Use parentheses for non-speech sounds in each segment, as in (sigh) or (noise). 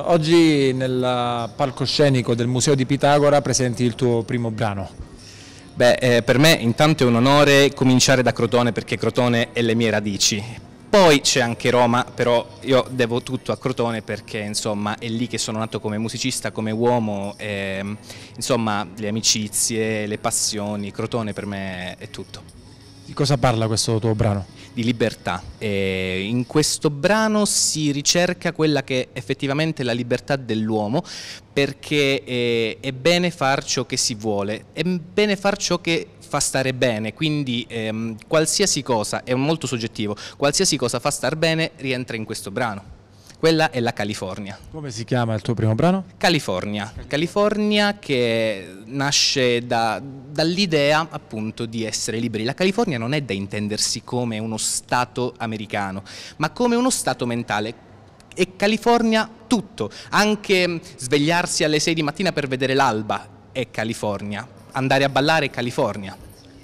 Oggi nel palcoscenico del Museo di Pitagora presenti il tuo primo brano. Beh, eh, per me intanto è un onore cominciare da Crotone perché Crotone è le mie radici. Poi c'è anche Roma, però io devo tutto a Crotone perché insomma è lì che sono nato come musicista, come uomo, e, insomma le amicizie, le passioni, Crotone per me è tutto. Di cosa parla questo tuo brano? di libertà. E in questo brano si ricerca quella che è effettivamente la libertà dell'uomo perché eh, è bene far ciò che si vuole, è bene far ciò che fa stare bene, quindi ehm, qualsiasi cosa, è molto soggettivo, qualsiasi cosa fa star bene rientra in questo brano. Quella è la California. Come si chiama il tuo primo brano? California. California che nasce da, dall'idea appunto di essere liberi. La California non è da intendersi come uno Stato americano, ma come uno Stato mentale. E California tutto, anche svegliarsi alle 6 di mattina per vedere l'alba è California, andare a ballare è California.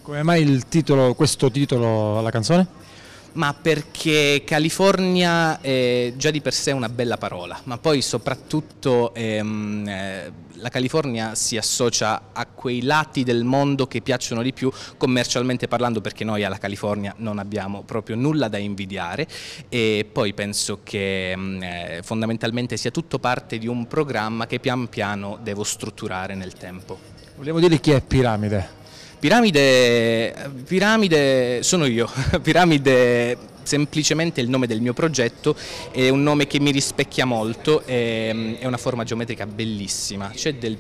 Come mai titolo, questo titolo alla canzone? Ma perché California è già di per sé una bella parola, ma poi soprattutto ehm, eh, la California si associa a quei lati del mondo che piacciono di più commercialmente parlando perché noi alla California non abbiamo proprio nulla da invidiare e poi penso che mm, eh, fondamentalmente sia tutto parte di un programma che pian piano devo strutturare nel tempo. Vogliamo dire chi è Piramide? Piramide, piramide sono io, (laughs) Piramide semplicemente il nome del mio progetto, è un nome che mi rispecchia molto, è, è una forma geometrica bellissima, c'è del,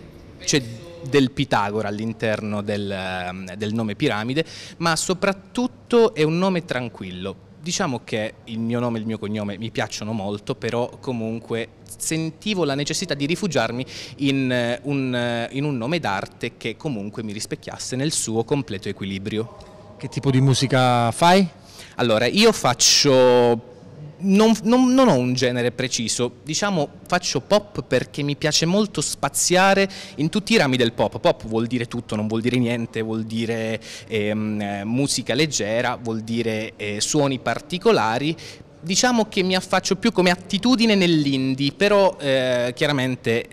del, Pitagora all'interno del, del nome piramide, ma soprattutto è un nome tranquillo, diciamo che il mio nome e il mio cognome mi piacciono molto, però comunque sentivo la necessità di rifugiarmi in eh, un, eh, in un nome d'arte che comunque mi rispecchiasse nel suo completo equilibrio. Che tipo di musica fai? Allora, io faccio non, non, non, ho un genere preciso, diciamo faccio pop perché mi piace molto spaziare in tutti i rami del pop. Pop vuol dire tutto, non vuol dire niente, vuol dire ehm, musica leggera, vuol dire eh, suoni particolari, diciamo che mi affaccio più come attitudine nell'indie, però eh, chiaramente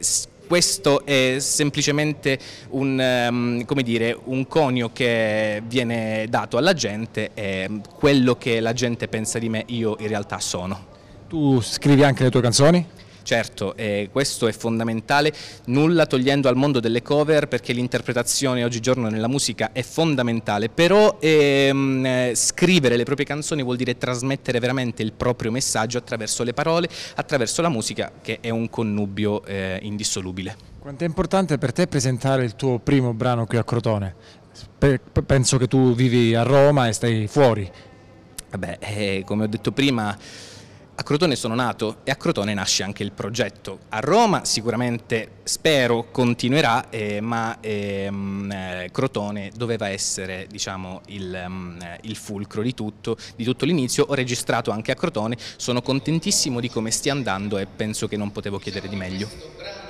questo è semplicemente un, um, dire, un conio che viene dato alla gente e quello che la gente pensa di me io in realtà sono. Tu scrivi anche le tue canzoni? Certo, eh, questo è fondamentale, nulla togliendo al mondo delle cover perché l'interpretazione oggigiorno nella musica è fondamentale, però ehm, scrivere le proprie canzoni vuol dire trasmettere veramente il proprio messaggio attraverso le parole, attraverso la musica che è un connubio eh, indissolubile. Quanto è importante per te presentare il tuo primo brano qui a Crotone? Penso che tu vivi a Roma e stai fuori. Vabbè, eh, come ho detto prima a Crotone sono nato e a Crotone nasce anche il progetto. A Roma sicuramente spero continuerà, eh, ma ehm, eh, Crotone doveva essere diciamo, il, mm, eh, il, fulcro di tutto, di tutto l'inizio. Ho registrato anche a Crotone, sono contentissimo di come stia andando e penso che non potevo chiedere di meglio.